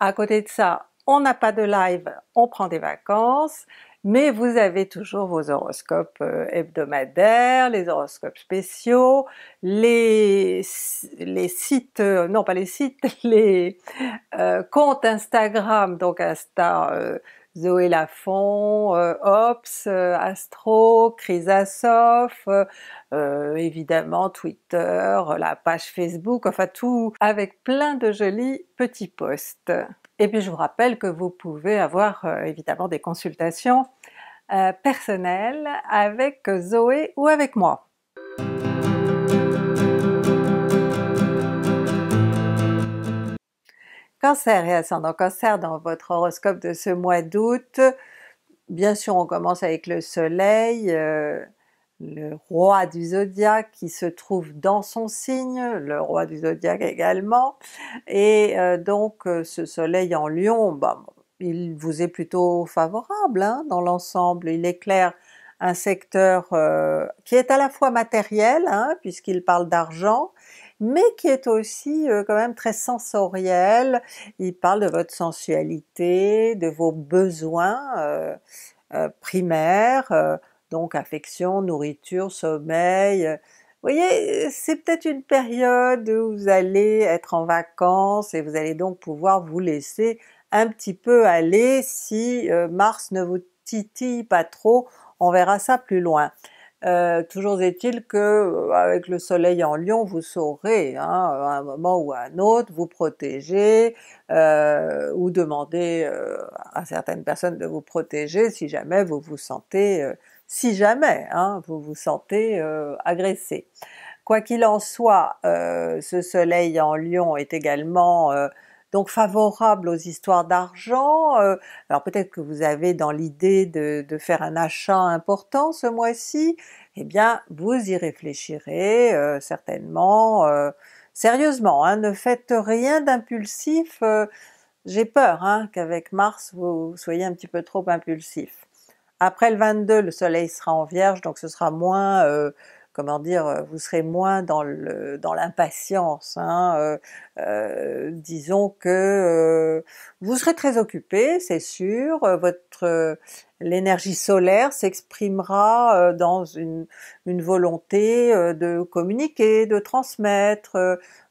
À côté de ça, on n'a pas de live, on prend des vacances, mais vous avez toujours vos horoscopes euh, hebdomadaires, les horoscopes spéciaux, les, les sites, euh, non pas les sites, les euh, comptes Instagram, donc Insta Zoé Lafont, euh, Ops, euh, Astro, Chrysasoff, euh, évidemment Twitter, la page Facebook, enfin tout avec plein de jolis petits posts. Et puis je vous rappelle que vous pouvez avoir évidemment des consultations personnelles avec Zoé ou avec moi. Cancer et ascendant Cancer dans votre horoscope de ce mois d'août, bien sûr on commence avec le soleil, euh, le roi du zodiaque qui se trouve dans son signe, le roi du zodiaque également, et euh, donc euh, ce soleil en lion, bah, il vous est plutôt favorable hein, dans l'ensemble, il éclaire un secteur qui est à la fois matériel, hein, puisqu'il parle d'argent, mais qui est aussi euh, quand même très sensoriel. Il parle de votre sensualité, de vos besoins euh, euh, primaires, donc affection, nourriture, sommeil, vous voyez, c'est peut-être une période où vous allez être en vacances et vous allez donc pouvoir vous laisser un petit peu aller si Mars ne vous titille pas trop, on verra ça plus loin. Euh, toujours est-il que euh, avec le soleil en lion, vous saurez hein, à un moment ou à un autre vous protéger euh, ou demander à certaines personnes de vous protéger si jamais vous vous sentez, si jamais hein, vous vous sentez agressé. Quoi qu'il en soit, ce soleil en lion est également donc favorable aux histoires d'argent. Euh, alors peut-être que vous avez dans l'idée de, faire un achat important ce mois-ci, eh bien vous y réfléchirez euh, certainement euh, sérieusement. Hein. ne faites rien d'impulsif, j'ai peur hein, qu'avec Mars vous soyez un petit peu trop impulsif. Après le 22, le soleil sera en Vierge, donc ce sera moins comment dire, euh, vous serez moins dans le dans l'impatience. Hein, euh, euh, disons que vous serez très occupé, c'est sûr. Votre l'énergie solaire s'exprimera euh, dans une, volonté euh, de communiquer, de transmettre.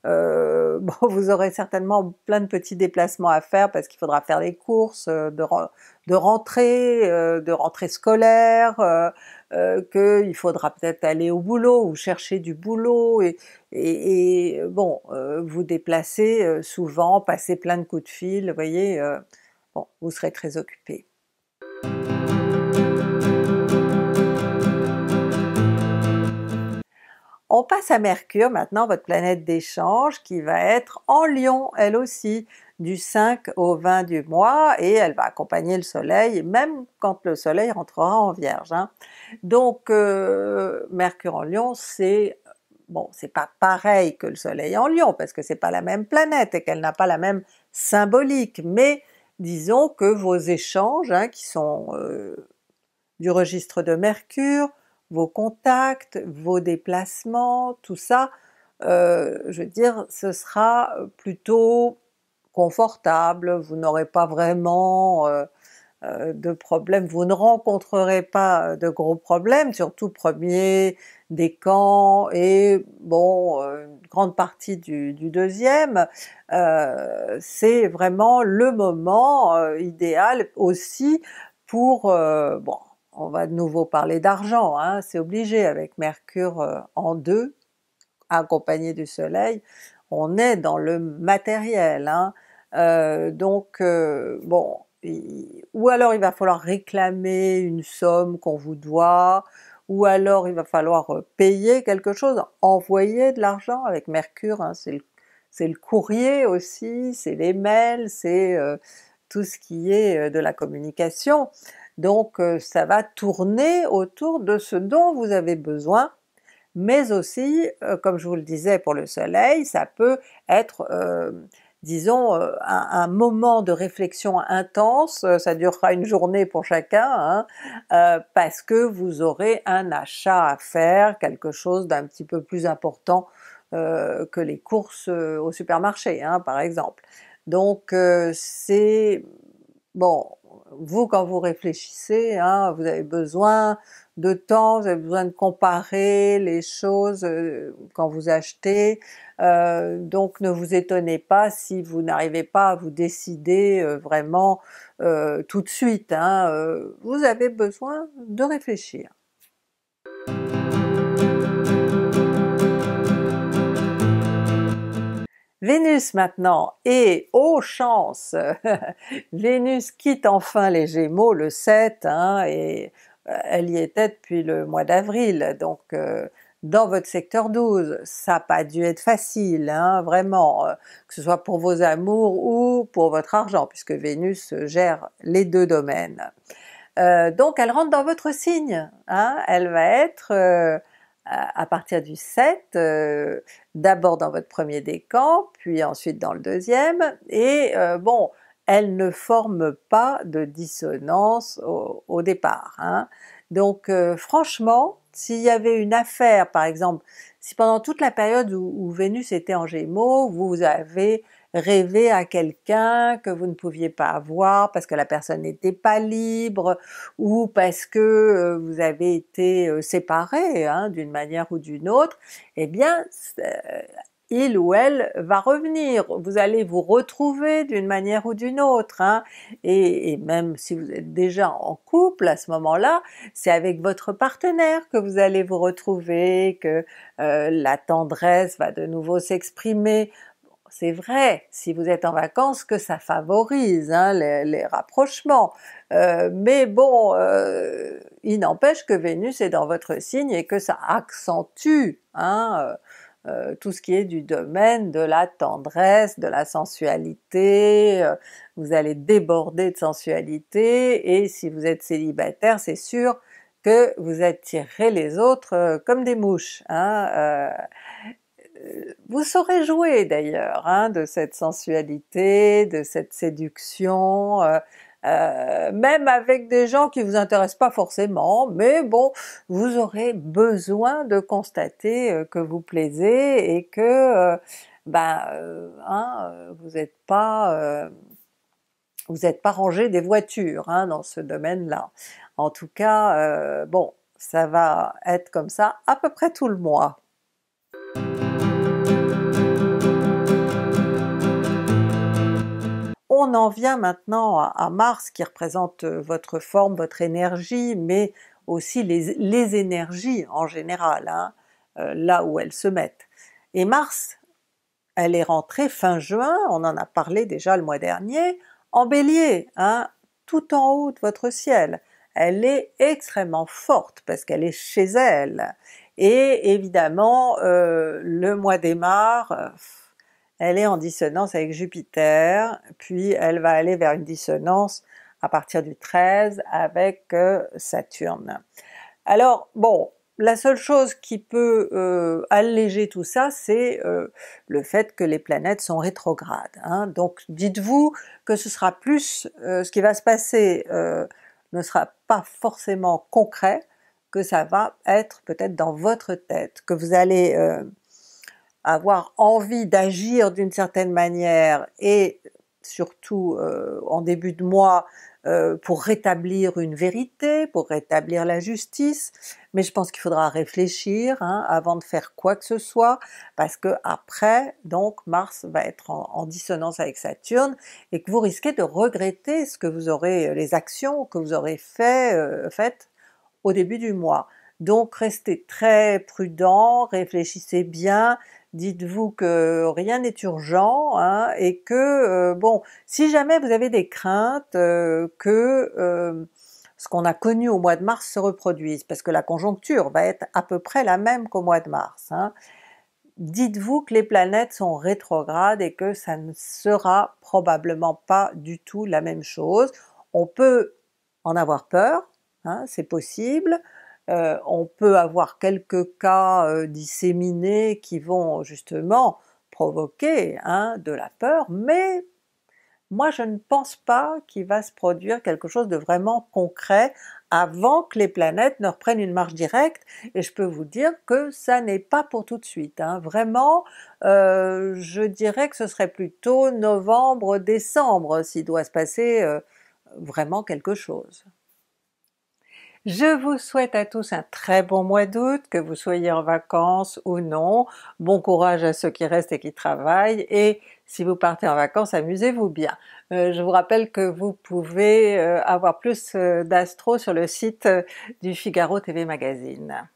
Euh, bon, vous aurez certainement plein de petits déplacements à faire parce qu'il faudra faire des courses, de, rentrée, de rentrée scolaire, qu'il faudra peut-être aller au boulot ou chercher du boulot et, bon, vous déplacer souvent, passer plein de coups de fil, vous voyez, bon, vous serez très occupé. On passe à Mercure maintenant, votre planète d'échange, qui va être en Lion, elle aussi, du 5 au 20 du mois, et elle va accompagner le Soleil, même quand le Soleil rentrera en Vierge. Hein. Donc euh, Mercure en Lion, c'est bon, c'est pas pareil que le Soleil en Lion, parce que c'est pas la même planète et qu'elle n'a pas la même symbolique, mais disons que vos échanges, hein, qui sont euh, du registre de Mercure, vos contacts, vos déplacements, tout ça, euh, je veux dire, ce sera plutôt confortable, vous n'aurez pas vraiment euh, euh, de problèmes, vous ne rencontrerez pas de gros problèmes, surtout premier des camps et bon, une grande partie du, du deuxième, c'est vraiment le moment idéal aussi pour, bon, on va de nouveau parler d'argent, hein, c'est obligé avec Mercure euh, en deux, accompagné du Soleil, on est dans le matériel. Hein. Euh, donc euh, bon, ou alors il va falloir réclamer une somme qu'on vous doit, ou alors il va falloir payer quelque chose, envoyer de l'argent avec Mercure, hein, c'est le, courrier aussi, c'est les mails, c'est tout ce qui est de la communication. Donc euh, ça va tourner autour de ce dont vous avez besoin, mais aussi, euh, comme je vous le disais pour le soleil, ça peut être euh, disons un, moment de réflexion intense, ça durera une journée pour chacun, hein. parce que vous aurez un achat à faire, quelque chose d'un petit peu plus important que les courses au supermarché hein, par exemple. Donc c'est bon, vous, quand vous réfléchissez, hein, vous avez besoin de temps, vous avez besoin de comparer les choses euh, quand vous achetez, euh, donc ne vous étonnez pas si vous n'arrivez pas à vous décider euh, vraiment tout de suite. Hein, vous avez besoin de réfléchir. Vénus maintenant, et aux oh chance, Vénus quitte enfin les Gémeaux le 7, hein, et euh, elle y était depuis le mois d'avril, donc euh, dans votre secteur 12, ça n'a pas dû être facile, hein, vraiment, euh, que ce soit pour vos amours ou pour votre argent, puisque Vénus gère les deux domaines. donc elle rentre dans votre signe, hein, elle va être à partir du 7, euh, d'abord dans votre premier décan, puis ensuite dans le deuxième, et euh, bon, elle ne forme pas de dissonance au, départ. Hein. Donc euh, franchement, s'il y avait une affaire par exemple, si pendant toute la période où Vénus était en Gémeaux, vous avez rêver à quelqu'un que vous ne pouviez pas avoir parce que la personne n'était pas libre ou parce que euh, vous avez été euh, séparé hein, d'une manière ou d'une autre, eh bien euh, il ou elle va revenir. Vous allez vous retrouver d'une manière ou d'une autre. Hein. Et, même si vous êtes déjà en couple à ce moment-là, c'est avec votre partenaire que vous allez vous retrouver, que la tendresse va de nouveau s'exprimer c'est vrai, si vous êtes en vacances, que ça favorise hein, les, rapprochements, euh, mais bon, euh, il n'empêche que Vénus est dans votre signe et que ça accentue hein, euh, tout ce qui est du domaine de la tendresse, de la sensualité, vous allez déborder de sensualité, et si vous êtes célibataire, c'est sûr que vous attirerez les autres comme des mouches. Hein, vous saurez jouer d'ailleurs hein, de cette sensualité, de cette séduction, euh, euh, même avec des gens qui vous intéressent pas forcément, mais bon, vous aurez besoin de constater euh, que vous plaisez et que ben, hein, vous n'êtes pas vous n'êtes pas rangé des voitures hein, dans ce domaine-là. En tout cas, bon, ça va être comme ça à peu près tout le mois. On en vient maintenant à, Mars qui représente euh, votre forme, votre énergie, mais aussi les, énergies en général, hein, euh, là où elles se mettent. Et Mars, elle est rentrée fin juin, on en a parlé déjà le mois dernier, en Bélier, hein, tout en haut de votre ciel. Elle est extrêmement forte parce qu'elle est chez elle. Et évidemment, euh, le mois démarre, elle est en dissonance avec Jupiter, puis elle va aller vers une dissonance à partir du 13 avec euh, Saturne. Alors bon, la seule chose qui peut euh, alléger tout ça, c'est euh, le fait que les planètes sont rétrogrades. Hein. Donc dites-vous que ce sera plus, ce qui va se passer ne sera pas forcément concret, que ça va être peut-être dans votre tête, que vous allez avoir envie d'agir d'une certaine manière et surtout euh, en début de mois euh, pour rétablir une vérité, pour rétablir la justice, mais je pense qu'il faudra réfléchir hein, avant de faire quoi que ce soit, parce que après, donc Mars va être en, dissonance avec Saturne et que vous risquez de regretter ce que vous aurez, euh, les actions que vous aurez faites au début du mois. Donc restez très prudent, réfléchissez bien, dites-vous que rien n'est urgent hein, et que euh, bon, si jamais vous avez des craintes euh, que euh, ce qu'on a connu au mois de mars se reproduise, parce que la conjoncture va être à peu près la même qu'au mois de mars. Hein, dites-vous que les planètes sont rétrogrades et que ça ne sera probablement pas du tout la même chose. On peut en avoir peur, hein, c'est possible, euh, on peut avoir quelques cas euh, disséminés qui vont justement provoquer hein, de la peur, mais moi je ne pense pas qu'il va se produire quelque chose de vraiment concret avant que les planètes ne reprennent une marche directe, et je peux vous dire que ça n'est pas pour tout de suite. Hein. Vraiment, euh, je dirais que ce serait plutôt novembre-décembre s'il doit se passer vraiment quelque chose. Je vous souhaite à tous un très bon mois d'août, que vous soyez en vacances ou non, bon courage à ceux qui restent et qui travaillent, et si vous partez en vacances, amusez-vous bien. Euh, je vous rappelle que vous pouvez euh, avoir plus euh, d'astro sur le site du Figaro TV Magazine.